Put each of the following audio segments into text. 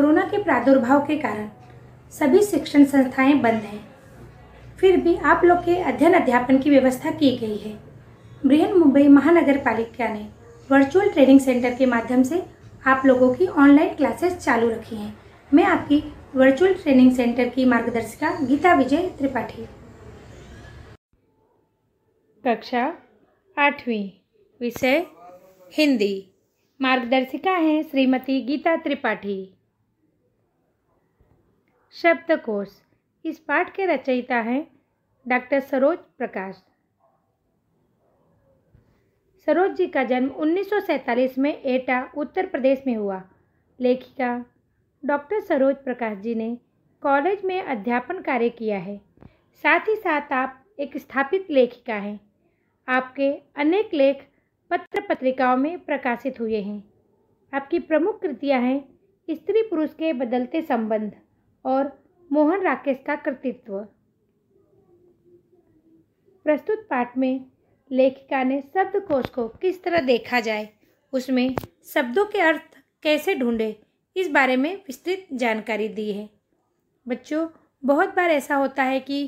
corona के प्रादुर्भाव के कारण सभी शिक्षण संस्थाएं बंद हैं फिर भी आप लोग के अध्ययन अध्यापन की व्यवस्था की गई है बृहन मुंबई महानगर पालिका ने वर्चुअल ट्रेनिंग सेंटर के माध्यम से आप लोगों की ऑनलाइन क्लासेस चालू रखी हैं मैं आपकी वर्चुअल ट्रेनिंग सेंटर की मार्गदर्शिका गीता विजय त्रिपाठी कक्षा आठवीं विषय हिंदी मार्गदर्शिका हैं श्रीमती गीता त्रिपाठी शब्दकोश इस पाठ के रचयिता हैं डॉक्टर सरोज प्रकाश सरोज जी का जन्म उन्नीस में एटा उत्तर प्रदेश में हुआ लेखिका डॉक्टर सरोज प्रकाश जी ने कॉलेज में अध्यापन कार्य किया है साथ ही साथ आप एक स्थापित लेखिका हैं आपके अनेक लेख पत्र पत्रिकाओं में प्रकाशित हुए हैं आपकी प्रमुख कृतियां हैं स्त्री पुरुष के बदलते संबंध और मोहन राकेश का कृतित्व प्रस्तुत पाठ में लेखिका ने शब्दकोश को किस तरह देखा जाए उसमें शब्दों के अर्थ कैसे ढूंढे इस बारे में विस्तृत जानकारी दी है बच्चों बहुत बार ऐसा होता है कि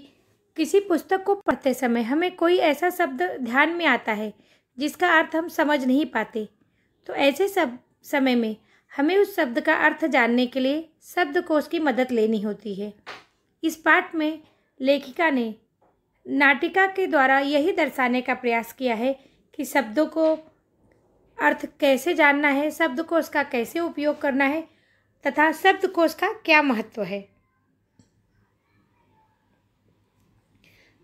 किसी पुस्तक को पढ़ते समय हमें कोई ऐसा शब्द ध्यान में आता है जिसका अर्थ हम समझ नहीं पाते तो ऐसे सब समय में हमें उस शब्द का अर्थ जानने के लिए शब्दकोश की मदद लेनी होती है इस पाठ में लेखिका ने नाटिका के द्वारा यही दर्शाने का प्रयास किया है कि शब्दों को अर्थ कैसे जानना है शब्दकोश का कैसे उपयोग करना है तथा शब्दकोश का क्या महत्व है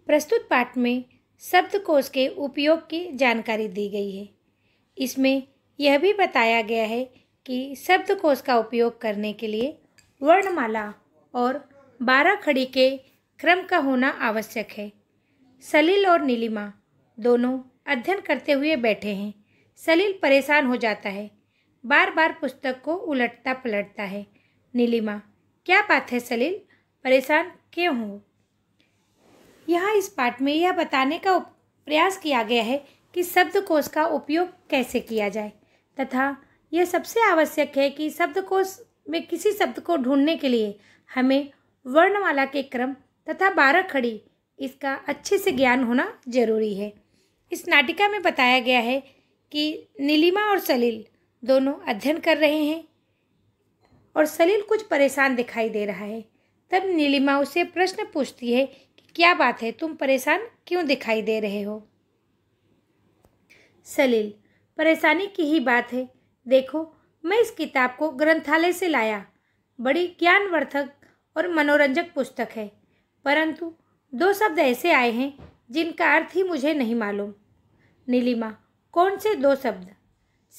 प्रस्तुत पाठ में शब्दकोश के उपयोग की जानकारी दी गई है इसमें यह भी बताया गया है कि शब्दकोश का उपयोग करने के लिए वर्णमाला और बारह खड़ी के क्रम का होना आवश्यक है सलील और नीलिमा दोनों अध्ययन करते हुए बैठे हैं सलील परेशान हो जाता है बार बार पुस्तक को उलटता पलटता है नीलिमा क्या बात है सलील परेशान क्यों हो यहाँ इस पाठ में यह बताने का प्रयास किया गया है कि शब्दकोश का उपयोग कैसे किया जाए तथा यह सबसे आवश्यक है कि शब्द को में किसी शब्द को ढूंढने के लिए हमें वर्णमाला के क्रम तथा बारह खड़ी इसका अच्छे से ज्ञान होना जरूरी है इस नाटिका में बताया गया है कि नीलिमा और सलील दोनों अध्ययन कर रहे हैं और सलील कुछ परेशान दिखाई दे रहा है तब नीलिमा उसे प्रश्न पूछती है कि क्या बात है तुम परेशान क्यों दिखाई दे रहे हो सलील परेशानी की ही बात है देखो मैं इस किताब को ग्रंथालय से लाया बड़ी ज्ञानवर्धक और मनोरंजक पुस्तक है परंतु दो शब्द ऐसे आए हैं जिनका अर्थ ही मुझे नहीं मालूम नीलिमा कौन से दो शब्द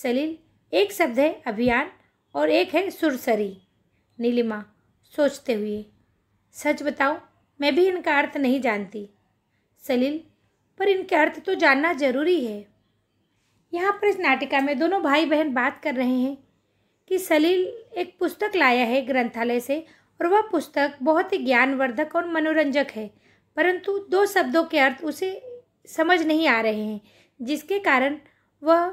सलील एक शब्द है अभियान और एक है सुरसरी नीलिमा सोचते हुए सच बताओ मैं भी इनका अर्थ नहीं जानती सलील पर इनके अर्थ तो जानना जरूरी है यहाँ पर इस नाटिका में दोनों भाई बहन बात कर रहे हैं कि सलील एक पुस्तक लाया है ग्रंथालय से और वह पुस्तक बहुत ही ज्ञानवर्धक और मनोरंजक है परंतु दो शब्दों के अर्थ उसे समझ नहीं आ रहे हैं जिसके कारण वह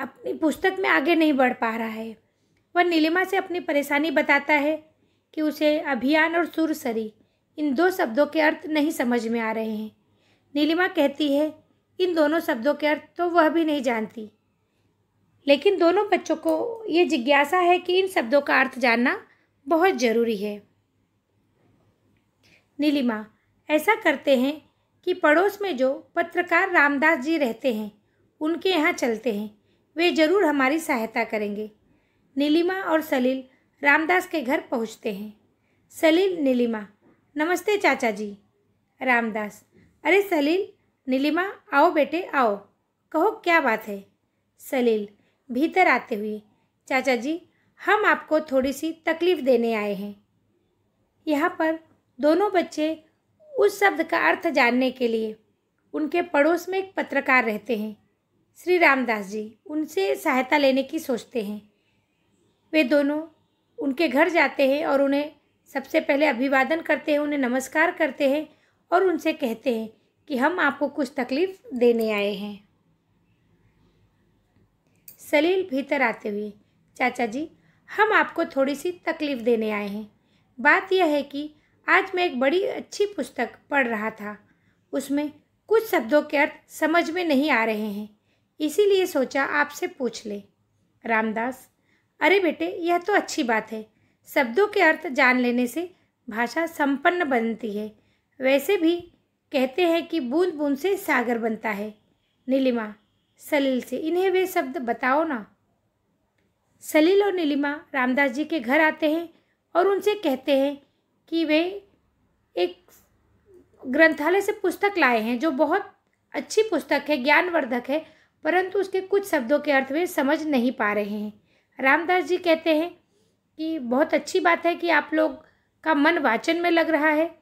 अपनी पुस्तक में आगे नहीं बढ़ पा रहा है वह नीलिमा से अपनी परेशानी बताता है कि उसे अभियान और सुरसरी इन दो शब्दों के अर्थ नहीं समझ में आ रहे हैं नीलिमा कहती है इन दोनों शब्दों के अर्थ तो वह भी नहीं जानती लेकिन दोनों बच्चों को ये जिज्ञासा है कि इन शब्दों का अर्थ जानना बहुत ज़रूरी है नीलिमा ऐसा करते हैं कि पड़ोस में जो पत्रकार रामदास जी रहते हैं उनके यहाँ चलते हैं वे ज़रूर हमारी सहायता करेंगे नीलिमा और सलील रामदास के घर पहुँचते हैं सलील नीलिमा नमस्ते चाचा जी रामदास अरे सलील नीलिमा आओ बेटे आओ कहो क्या बात है सलील भीतर आते हुए चाचा जी हम आपको थोड़ी सी तकलीफ़ देने आए हैं यहाँ पर दोनों बच्चे उस शब्द का अर्थ जानने के लिए उनके पड़ोस में एक पत्रकार रहते हैं श्री रामदास जी उनसे सहायता लेने की सोचते हैं वे दोनों उनके घर जाते हैं और उन्हें सबसे पहले अभिवादन करते हैं उन्हें नमस्कार करते हैं और उनसे कहते हैं कि हम आपको कुछ तकलीफ़ देने आए हैं सलील भीतर आते हुए चाचा जी हम आपको थोड़ी सी तकलीफ़ देने आए हैं बात यह है कि आज मैं एक बड़ी अच्छी पुस्तक पढ़ रहा था उसमें कुछ शब्दों के अर्थ समझ में नहीं आ रहे हैं इसीलिए सोचा आपसे पूछ ले रामदास अरे बेटे यह तो अच्छी बात है शब्दों के अर्थ जान लेने से भाषा संपन्न बनती है वैसे भी कहते हैं कि बूंद बूंद से सागर बनता है नीलिमा सलील से इन्हें वे शब्द बताओ ना सलील और नीलिमा रामदास जी के घर आते हैं और उनसे कहते हैं कि वे एक ग्रंथालय से पुस्तक लाए हैं जो बहुत अच्छी पुस्तक है ज्ञानवर्धक है परंतु उसके कुछ शब्दों के अर्थ वे समझ नहीं पा रहे हैं रामदास जी कहते हैं कि बहुत अच्छी बात है कि आप लोग का मन वाचन में लग रहा है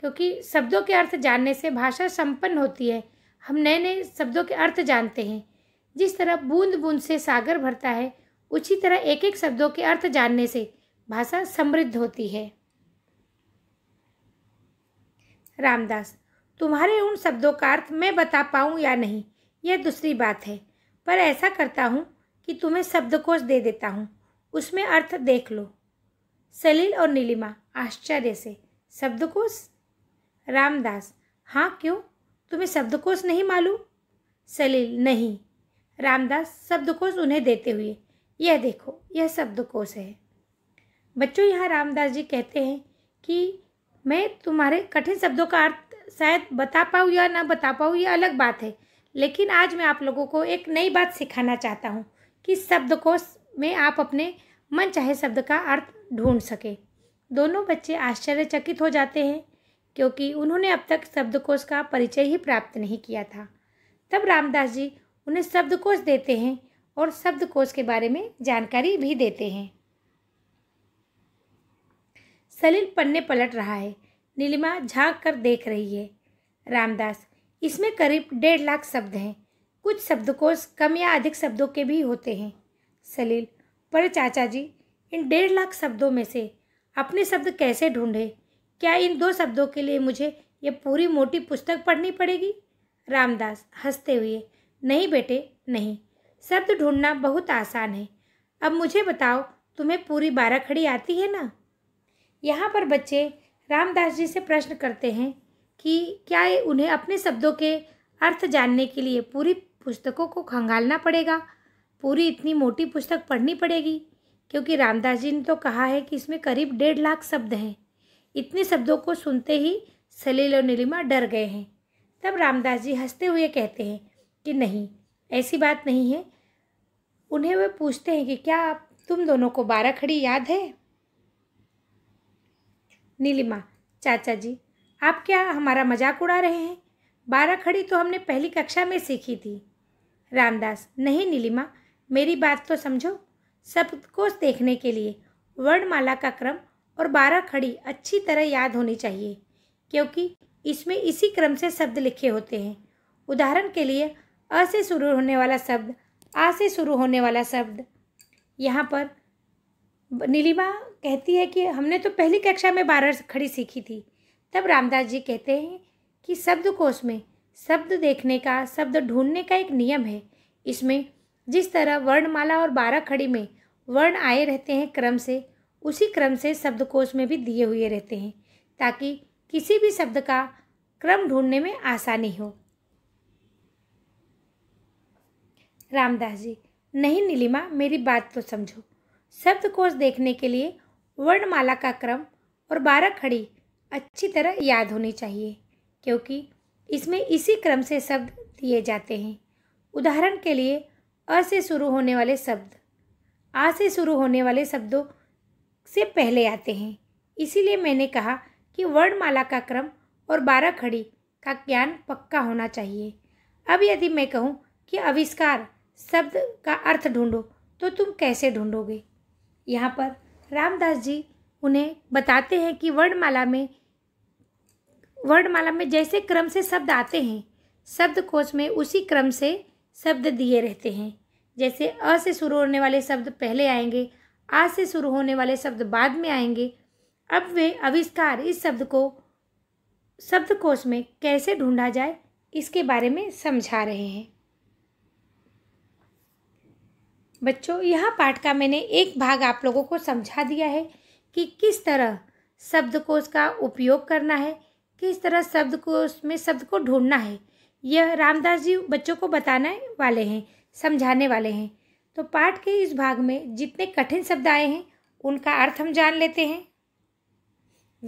क्योंकि शब्दों के अर्थ जानने से भाषा संपन्न होती है हम नए नए शब्दों के अर्थ जानते हैं जिस तरह बूंद बूंद से सागर भरता है उसी तरह एक एक शब्दों के अर्थ जानने से भाषा समृद्ध होती है रामदास तुम्हारे उन शब्दों का अर्थ मैं बता पाऊँ या नहीं यह दूसरी बात है पर ऐसा करता हूँ कि तुम्हें शब्दकोश दे देता हूँ उसमें अर्थ देख लो सलील और नीलिमा आश्चर्य से शब्दकोश रामदास हाँ क्यों तुम्हें शब्दकोश नहीं मालूम सलील नहीं रामदास शब्दकोश उन्हें देते हुए यह देखो यह शब्दकोश है बच्चों यहाँ रामदास जी कहते हैं कि मैं तुम्हारे कठिन शब्दों का अर्थ शायद बता पाऊँ या ना बता पाऊँ यह अलग बात है लेकिन आज मैं आप लोगों को एक नई बात सिखाना चाहता हूँ कि शब्दकोश में आप अपने मन चाहे शब्द का अर्थ ढूंढ सके दोनों बच्चे आश्चर्यचकित हो जाते हैं क्योंकि उन्होंने अब तक शब्दकोश का परिचय ही प्राप्त नहीं किया था तब रामदास जी उन्हें शब्दकोश देते हैं और शब्दकोश के बारे में जानकारी भी देते हैं सलील पन्ने पलट रहा है नीलिमा झांक कर देख रही है रामदास इसमें करीब डेढ़ लाख शब्द हैं कुछ शब्दकोश कम या अधिक शब्दों के भी होते हैं सलील पर चाचा जी इन डेढ़ लाख शब्दों में से अपने शब्द कैसे ढूंढे क्या इन दो शब्दों के लिए मुझे ये पूरी मोटी पुस्तक पढ़नी पड़ेगी रामदास हंसते हुए नहीं बेटे नहीं शब्द ढूंढना बहुत आसान है अब मुझे बताओ तुम्हें पूरी बारह खड़ी आती है ना यहाँ पर बच्चे रामदास जी से प्रश्न करते हैं कि क्या उन्हें अपने शब्दों के अर्थ जानने के लिए पूरी पुस्तकों को खंगालना पड़ेगा पूरी इतनी मोटी पुस्तक पढ़नी पड़ेगी क्योंकि रामदास जी ने तो कहा है कि इसमें करीब डेढ़ लाख शब्द हैं इतने शब्दों को सुनते ही सलील और नीलिमा डर गए हैं तब रामदास जी हंसते हुए कहते हैं कि नहीं ऐसी बात नहीं है उन्हें वे पूछते हैं कि क्या आप तुम दोनों को बारह खड़ी याद है नीलिमा चाचा जी आप क्या हमारा मजाक उड़ा रहे हैं बारह खड़ी तो हमने पहली कक्षा में सीखी थी रामदास नहीं नीलिमा मेरी बात तो समझो सबको देखने के लिए वर्णमाला का क्रम और बारह खड़ी अच्छी तरह याद होनी चाहिए क्योंकि इसमें इसी क्रम से शब्द लिखे होते हैं उदाहरण के लिए अ से शुरू होने वाला शब्द आ से शुरू होने वाला शब्द यहाँ पर नीलिमा कहती है कि हमने तो पहली कक्षा में बारह खड़ी सीखी थी तब रामदास जी कहते हैं कि शब्दकोश में शब्द देखने का शब्द ढूंढने का एक नियम है इसमें जिस तरह वर्णमाला और बारह खड़ी में वर्ण आए रहते हैं क्रम से उसी क्रम से शब्दकोश में भी दिए हुए रहते हैं ताकि किसी भी शब्द का क्रम ढूंढने में आसानी हो रामदास जी नहीं नीलिमा मेरी बात तो समझो शब्दकोश देखने के लिए वर्णमाला का क्रम और बारह खड़ी अच्छी तरह याद होनी चाहिए क्योंकि इसमें इसी क्रम से शब्द दिए जाते हैं उदाहरण के लिए अ से शुरू होने वाले शब्द आ से शुरू होने वाले शब्दों से पहले आते हैं इसीलिए मैंने कहा कि वर्णमाला का क्रम और बारह खड़ी का ज्ञान पक्का होना चाहिए अब यदि मैं कहूँ कि आविष्कार शब्द का अर्थ ढूंढो तो तुम कैसे ढूंढोगे यहाँ पर रामदास जी उन्हें बताते हैं कि वर्णमाला में वर्णमाला में जैसे क्रम से शब्द आते हैं शब्द कोश में उसी क्रम से शब्द दिए रहते हैं जैसे अ से शुरू होने वाले शब्द पहले आएंगे आ से शुरू होने वाले शब्द बाद में आएंगे अब वे अविष्कार इस शब्द को शब्दकोश में कैसे ढूंढा जाए इसके बारे में समझा रहे हैं बच्चों यह पाठ का मैंने एक भाग आप लोगों को समझा दिया है कि किस तरह शब्दकोश का उपयोग करना है किस तरह शब्दकोश में शब्द को ढूंढना है यह रामदास जी बच्चों को बताने वाले हैं समझाने वाले हैं तो पाठ के इस भाग में जितने कठिन शब्द आए हैं उनका अर्थ हम जान लेते हैं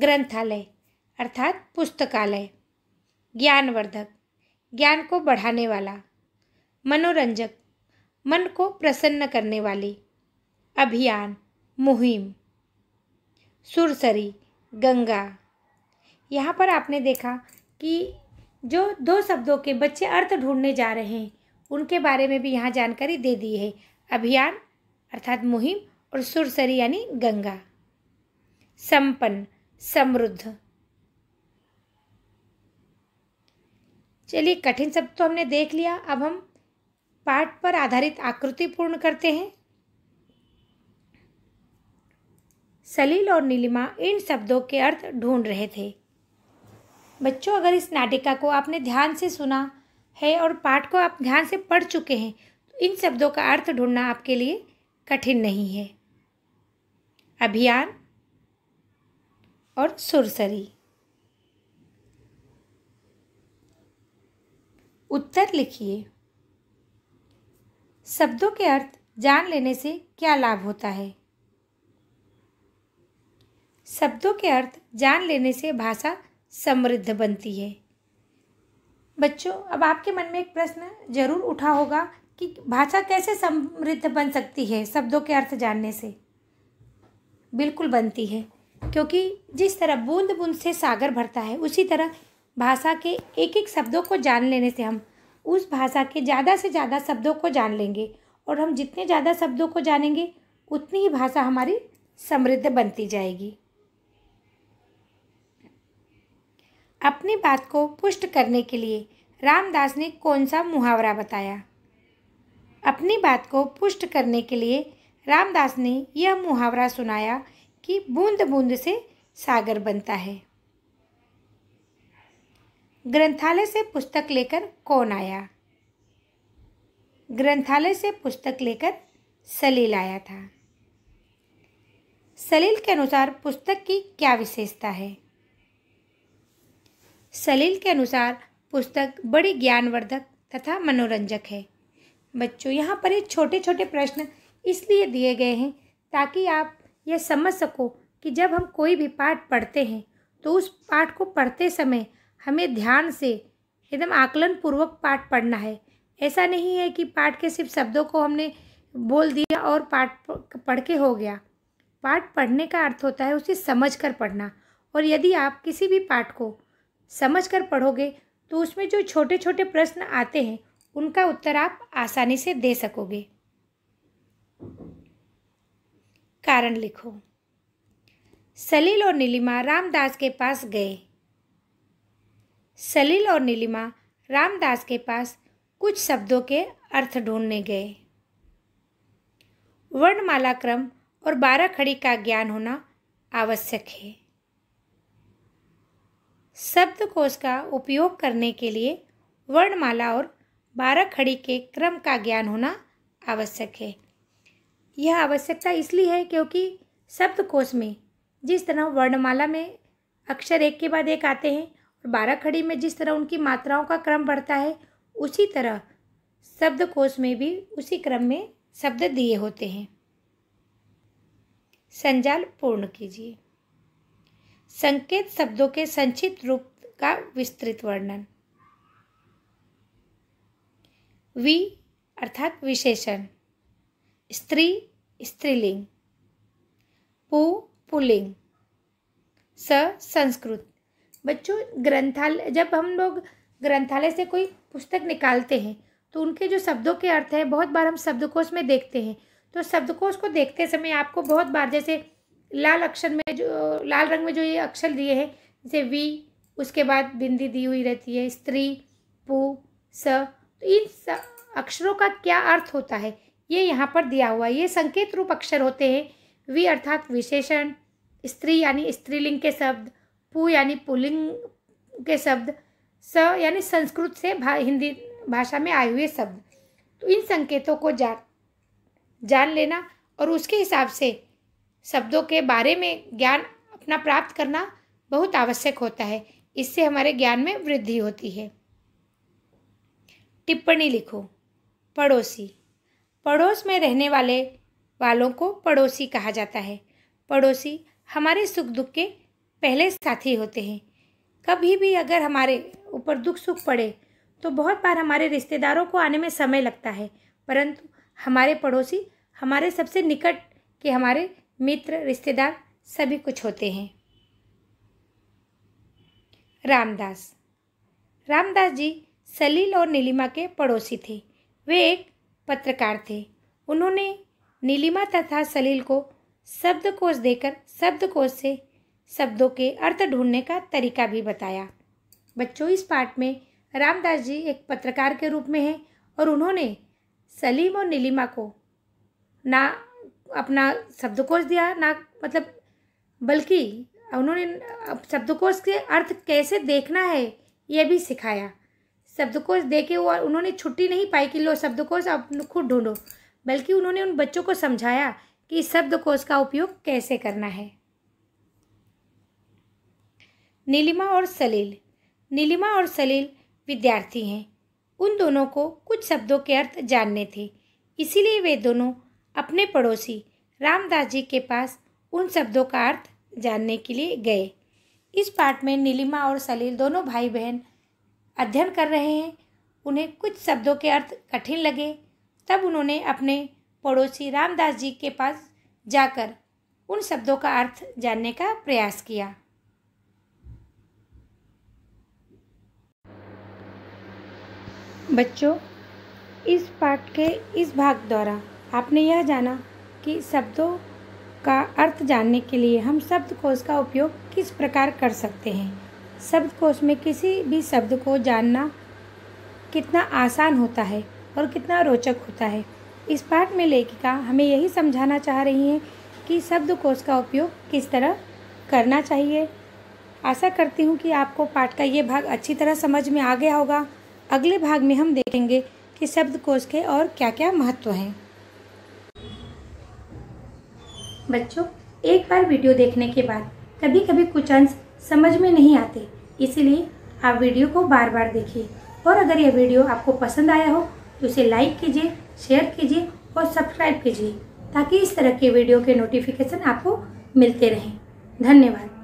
ग्रंथालय अर्थात पुस्तकालय ज्ञानवर्धक ज्ञान को बढ़ाने वाला मनोरंजक मन को प्रसन्न करने वाली अभियान मुहिम सुरसरी गंगा यहाँ पर आपने देखा कि जो दो शब्दों के बच्चे अर्थ ढूंढने जा रहे हैं उनके बारे में भी यहाँ जानकारी दे दी है अभियान अर्थात मुहिम और सुरसरी यानी गंगा संपन्न समृद्ध चलिए कठिन शब्द तो हमने देख लिया अब हम पाठ पर आधारित आकृति पूर्ण करते हैं सलील और नीलिमा इन शब्दों के अर्थ ढूंढ रहे थे बच्चों अगर इस नाटिका को आपने ध्यान से सुना है और पाठ को आप ध्यान से पढ़ चुके हैं इन शब्दों का अर्थ ढूंढना आपके लिए कठिन नहीं है अभियान और सुरसरी उत्तर लिखिए शब्दों के अर्थ जान लेने से क्या लाभ होता है शब्दों के अर्थ जान लेने से भाषा समृद्ध बनती है बच्चों अब आपके मन में एक प्रश्न जरूर उठा होगा कि भाषा कैसे समृद्ध बन सकती है शब्दों के अर्थ जानने से बिल्कुल बनती है क्योंकि जिस तरह बूंद बूंद से सागर भरता है उसी तरह भाषा के एक एक शब्दों को जान लेने से हम उस भाषा के ज़्यादा से ज़्यादा शब्दों को जान लेंगे और हम जितने ज़्यादा शब्दों को जानेंगे उतनी ही भाषा हमारी समृद्ध बनती जाएगी अपनी बात को पुष्ट करने के लिए रामदास ने कौन सा मुहावरा बताया अपनी बात को पुष्ट करने के लिए रामदास ने यह मुहावरा सुनाया कि बूंद बूंद से सागर बनता है ग्रंथालय से पुस्तक लेकर कौन आया ग्रंथालय से पुस्तक लेकर सलील आया था सलील के अनुसार पुस्तक की क्या विशेषता है सलील के अनुसार पुस्तक बड़ी ज्ञानवर्धक तथा मनोरंजक है बच्चों यहाँ पर ये छोटे छोटे प्रश्न इसलिए दिए गए हैं ताकि आप यह समझ सको कि जब हम कोई भी पाठ पढ़ते हैं तो उस पाठ को पढ़ते समय हमें ध्यान से एकदम आकलन पूर्वक पाठ पढ़ना है ऐसा नहीं है कि पाठ के सिर्फ शब्दों को हमने बोल दिया और पाठ पढ़ के हो गया पाठ पढ़ने का अर्थ होता है उसे समझ कर पढ़ना और यदि आप किसी भी पाठ को समझ कर पढ़ोगे तो उसमें जो छोटे छोटे प्रश्न आते हैं उनका उत्तर आप आसानी से दे सकोगे कारण लिखो सलील और नीलिमा रामदास के पास गए सलील और नीलिमा रामदास के पास कुछ शब्दों के अर्थ ढूंढने गए वर्णमाला क्रम और बारह खड़ी का ज्ञान होना आवश्यक है शब्दकोश का उपयोग करने के लिए वर्णमाला और बारह खड़ी के क्रम का ज्ञान होना आवश्यक है यह आवश्यकता इसलिए है क्योंकि शब्दकोश में जिस तरह वर्णमाला में अक्षर एक के बाद एक आते हैं और बारह खड़ी में जिस तरह उनकी मात्राओं का क्रम बढ़ता है उसी तरह शब्दकोश में भी उसी क्रम में शब्द दिए होते हैं संजाल पूर्ण कीजिए संकेत शब्दों के संक्षिप्त रूप का विस्तृत वर्णन वी अर्थात विशेषण स्त्री स्त्रीलिंग पु पुलिंग स संस्कृत बच्चों ग्रंथालय जब हम लोग ग्रंथालय से कोई पुस्तक निकालते हैं तो उनके जो शब्दों के अर्थ हैं बहुत बार हम शब्दकोश में देखते हैं तो शब्दकोश को देखते समय आपको बहुत बार जैसे लाल अक्षर में जो लाल रंग में जो ये अक्षर दिए हैं जैसे वी उसके बाद बिंदी दी हुई रहती है स्त्री पु स तो इन अक्षरों का क्या अर्थ होता है ये यहाँ पर दिया हुआ ये संकेत रूप अक्षर होते हैं वी अर्थात विशेषण स्त्री यानी स्त्रीलिंग के शब्द पु यानी पुलिंग के शब्द स यानी संस्कृत से भा, हिंदी भाषा में आए हुए शब्द तो इन संकेतों को जान जान लेना और उसके हिसाब से शब्दों के बारे में ज्ञान अपना प्राप्त करना बहुत आवश्यक होता है इससे हमारे ज्ञान में वृद्धि होती है टिप्पणी लिखो पड़ोसी पड़ोस में रहने वाले वालों को पड़ोसी कहा जाता है पड़ोसी हमारे सुख दुख के पहले साथी होते हैं कभी भी अगर हमारे ऊपर दुख सुख पड़े तो बहुत बार हमारे रिश्तेदारों को आने में समय लगता है परंतु हमारे पड़ोसी हमारे सबसे निकट के हमारे मित्र रिश्तेदार सभी कुछ होते हैं रामदास रामदास जी सलील और नीलिमा के पड़ोसी थे वे एक पत्रकार थे उन्होंने नीलिमा तथा सलील को शब्दकोश देकर शब्दकोश से शब्दों के अर्थ ढूंढने का तरीका भी बताया बच्चों इस पाठ में रामदास जी एक पत्रकार के रूप में हैं और उन्होंने सलीम और नीलिमा को ना अपना शब्दकोश दिया ना मतलब बल्कि उन्होंने शब्दकोश के अर्थ कैसे देखना है यह भी सिखाया शब्दकोश देखे और उन्होंने छुट्टी नहीं पाई कि लो शब्दकोश आप खुद ढूंढो बल्कि उन्होंने उन बच्चों को समझाया कि शब्दकोश का उपयोग कैसे करना है नीलिमा और सलील नीलिमा और सलील विद्यार्थी हैं उन दोनों को कुछ शब्दों के अर्थ जानने थे इसीलिए वे दोनों अपने पड़ोसी रामदास जी के पास उन शब्दों का अर्थ जानने के लिए गए इस पाठ में नीलिमा और सलील दोनों भाई बहन अध्ययन कर रहे हैं उन्हें कुछ शब्दों के अर्थ कठिन लगे तब उन्होंने अपने पड़ोसी रामदास जी के पास जाकर उन शब्दों का अर्थ जानने का प्रयास किया बच्चों इस पाठ के इस भाग द्वारा आपने यह जाना कि शब्दों का अर्थ जानने के लिए हम शब्दकोश का उपयोग किस प्रकार कर सकते हैं शब्दकोश में किसी भी शब्द को जानना कितना आसान होता है और कितना रोचक होता है इस पाठ में लेखिका हमें यही समझाना चाह रही हैं कि शब्दकोश का उपयोग किस तरह करना चाहिए आशा करती हूँ कि आपको पाठ का ये भाग अच्छी तरह समझ में आ गया होगा अगले भाग में हम देखेंगे कि शब्दकोश के और क्या क्या महत्व हैं बच्चों एक बार वीडियो देखने के बाद कभी कभी कुछ अंश समझ में नहीं आते इसलिए आप वीडियो को बार बार देखिए और अगर यह वीडियो आपको पसंद आया हो तो इसे लाइक कीजिए शेयर कीजिए और सब्सक्राइब कीजिए ताकि इस तरह के वीडियो के नोटिफिकेशन आपको मिलते रहें धन्यवाद